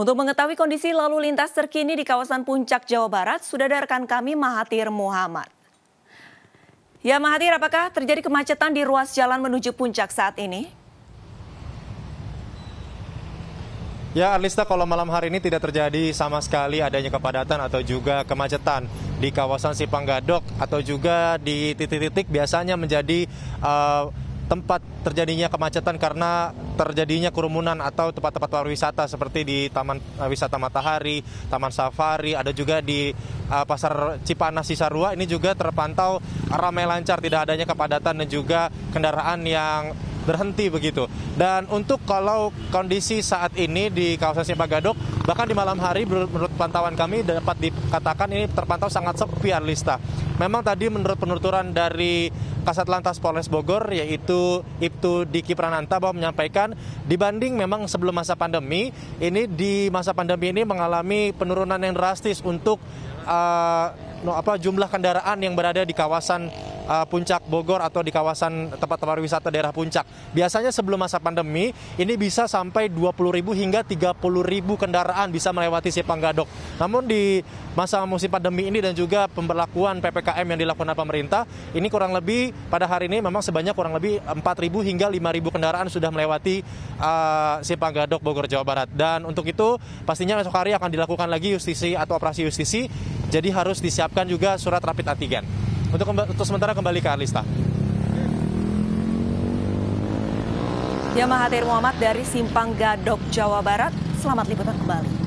Untuk mengetahui kondisi lalu lintas terkini di kawasan Puncak Jawa Barat, sudah ada rekan kami Mahathir Muhammad. Ya Mahathir, apakah terjadi kemacetan di ruas jalan menuju Puncak saat ini? Ya Arlista, kalau malam hari ini tidak terjadi sama sekali adanya kepadatan atau juga kemacetan di kawasan Sipang Gadok atau juga di titik-titik biasanya menjadi uh, tempat terjadinya kemacetan karena terjadinya kerumunan atau tempat-tempat pariwisata seperti di Taman eh, Wisata Matahari, Taman Safari, ada juga di uh, Pasar Cipanas Cisarua ini juga terpantau ramai lancar, tidak adanya kepadatan dan juga kendaraan yang berhenti begitu. Dan untuk kalau kondisi saat ini di kawasan Gadok bahkan di malam hari menurut pantauan kami dapat dikatakan ini terpantau sangat sepi Arlista. Memang tadi menurut penuturan dari Kasat Lantas Polres Bogor yaitu Ibtu Diki Prananta bahwa menyampaikan dibanding memang sebelum masa pandemi, ini di masa pandemi ini mengalami penurunan yang drastis untuk uh, no, apa jumlah kendaraan yang berada di kawasan uh, puncak Bogor atau di kawasan tempat-tempat wisata daerah puncak. Biasanya sebelum masa pandemi ini bisa sampai 20.000 hingga 30.000 kendaraan bisa melewati Simpang Gadok. Namun di masa musim pandemi ini dan juga pemberlakuan PPKM yang dilakukan pemerintah, ini kurang lebih pada hari ini memang sebanyak kurang lebih 4.000 hingga 5.000 kendaraan sudah melewati uh, Simpang Gadok Bogor Jawa Barat. Dan untuk itu pastinya besok hari akan dilakukan lagi justisi atau operasi justisi jadi harus disiapkan juga surat rapid antigen. Untuk, untuk sementara kembali ke Arlista. Ya Mahathir Muhammad dari Simpang Gadok, Jawa Barat. Selamat liputan kembali.